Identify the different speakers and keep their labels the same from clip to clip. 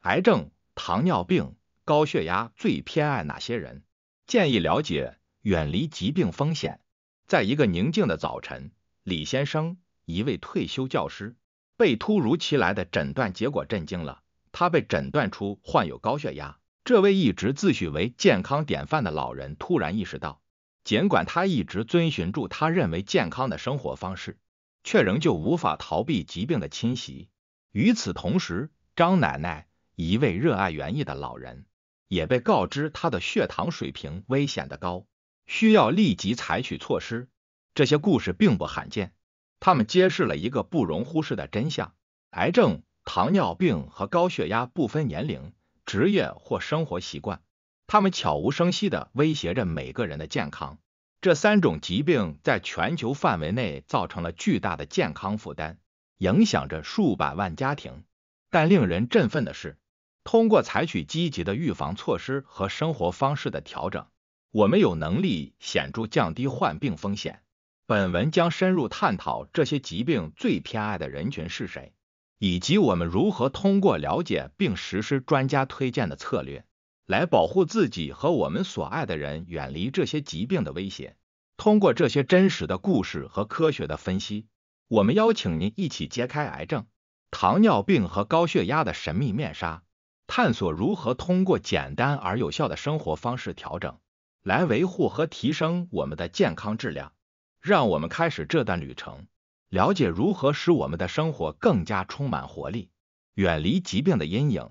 Speaker 1: 癌症、糖尿病、高血压最偏爱哪些人？建议了解，远离疾病风险。在一个宁静的早晨，李先生，一位退休教师，被突如其来的诊断结果震惊了。他被诊断出患有高血压。这位一直自诩为健康典范的老人，突然意识到，尽管他一直遵循住他认为健康的生活方式，却仍旧无法逃避疾病的侵袭。与此同时，张奶奶。一位热爱园艺的老人也被告知他的血糖水平危险的高，需要立即采取措施。这些故事并不罕见，他们揭示了一个不容忽视的真相：癌症、糖尿病和高血压不分年龄、职业或生活习惯，他们悄无声息地威胁着每个人的健康。这三种疾病在全球范围内造成了巨大的健康负担，影响着数百万家庭。但令人振奋的是，通过采取积极的预防措施和生活方式的调整，我们有能力显著降低患病风险。本文将深入探讨这些疾病最偏爱的人群是谁，以及我们如何通过了解并实施专家推荐的策略，来保护自己和我们所爱的人远离这些疾病的威胁。通过这些真实的故事和科学的分析，我们邀请您一起揭开癌症、糖尿病和高血压的神秘面纱。探索如何通过简单而有效的生活方式调整，来维护和提升我们的健康质量。让我们开始这段旅程，了解如何使我们的生活更加充满活力，远离疾病的阴影。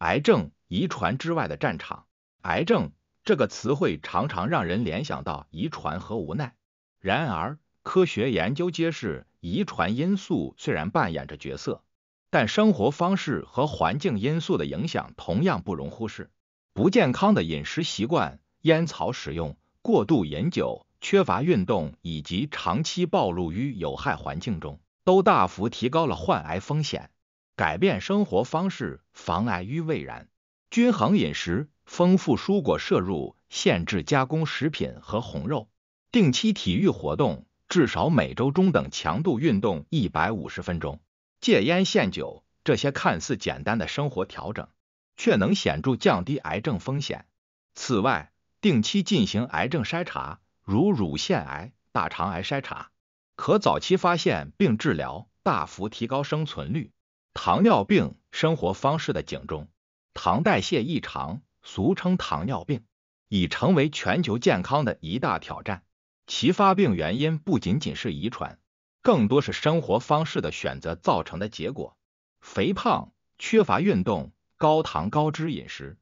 Speaker 1: 癌症，遗传之外的战场。癌症这个词汇常常让人联想到遗传和无奈。然而，科学研究揭示，遗传因素虽然扮演着角色。但生活方式和环境因素的影响同样不容忽视。不健康的饮食习惯、烟草使用、过度饮酒、缺乏运动以及长期暴露于有害环境中，都大幅提高了患癌风险。改变生活方式，防癌于未然。均衡饮食，丰富蔬果摄入，限制加工食品和红肉。定期体育活动，至少每周中等强度运动一百五十分钟。戒烟限酒，这些看似简单的生活调整，却能显著降低癌症风险。此外，定期进行癌症筛查，如乳腺癌、大肠癌筛查，可早期发现并治疗，大幅提高生存率。糖尿病生活方式的警钟：糖代谢异常，俗称糖尿病，已成为全球健康的一大挑战。其发病原因不仅仅是遗传。更多是生活方式的选择造成的结果。肥胖、缺乏运动、高糖高脂饮食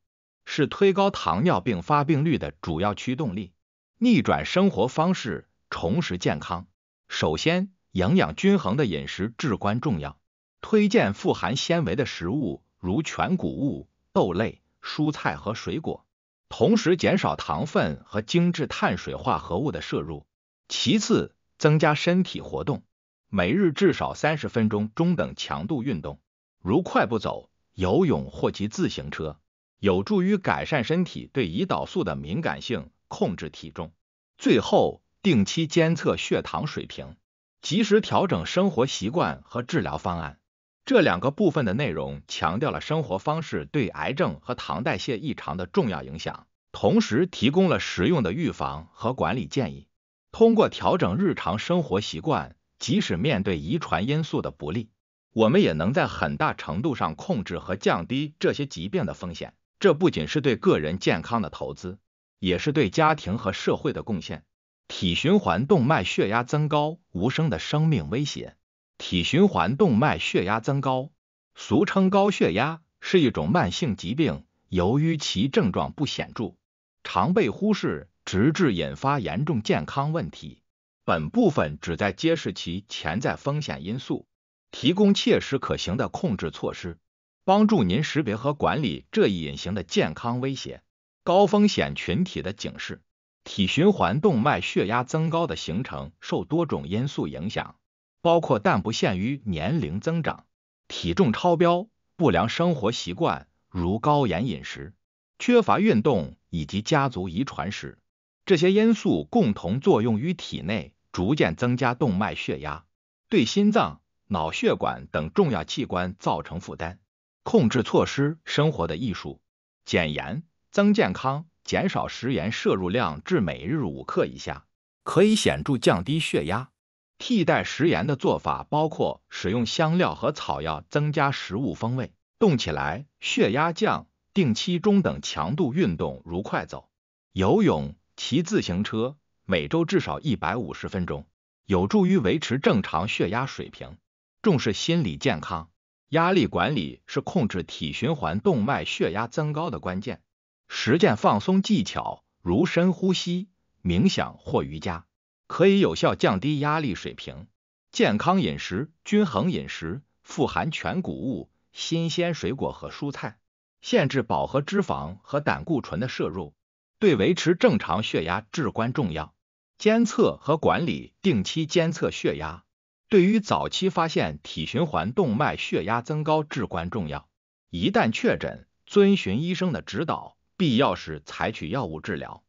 Speaker 1: 是推高糖尿病发病率的主要驱动力。逆转生活方式，重拾健康。首先，营养均衡的饮食至关重要，推荐富含纤维的食物，如全谷物、豆类、蔬菜和水果，同时减少糖分和精致碳水化合物的摄入。其次，增加身体活动。每日至少三十分钟中等强度运动，如快步走、游泳或骑自行车，有助于改善身体对胰岛素的敏感性，控制体重。最后，定期监测血糖水平，及时调整生活习惯和治疗方案。这两个部分的内容强调了生活方式对癌症和糖代谢异常的重要影响，同时提供了实用的预防和管理建议。通过调整日常生活习惯。即使面对遗传因素的不利，我们也能在很大程度上控制和降低这些疾病的风险。这不仅是对个人健康的投资，也是对家庭和社会的贡献。体循环动脉血压增高，无声的生命威胁。体循环动脉血压增高，俗称高血压，是一种慢性疾病。由于其症状不显著，常被忽视，直至引发严重健康问题。本部分旨在揭示其潜在风险因素，提供切实可行的控制措施，帮助您识别和管理这一隐形的健康威胁。高风险群体的警示：体循环动脉血压增高的形成受多种因素影响，包括但不限于年龄增长、体重超标、不良生活习惯，如高盐饮食、缺乏运动以及家族遗传史。这些因素共同作用于体内。逐渐增加动脉血压，对心脏、脑血管等重要器官造成负担。控制措施：生活的艺术，减盐、增健康，减少食盐摄入量至每日五克以下，可以显著降低血压。替代食盐的做法包括使用香料和草药增加食物风味。动起来，血压降。定期中等强度运动，如快走、游泳、骑自行车。每周至少一百五十分钟，有助于维持正常血压水平。重视心理健康，压力管理是控制体循环动脉血压增高的关键。实践放松技巧，如深呼吸、冥想或瑜伽，可以有效降低压力水平。健康饮食，均衡饮食，富含全谷物、新鲜水果和蔬菜，限制饱和脂肪和胆固醇的摄入，对维持正常血压至关重要。监测和管理，定期监测血压，对于早期发现体循环动脉血压增高至关重要。一旦确诊，遵循医生的指导，必要时采取药物治疗。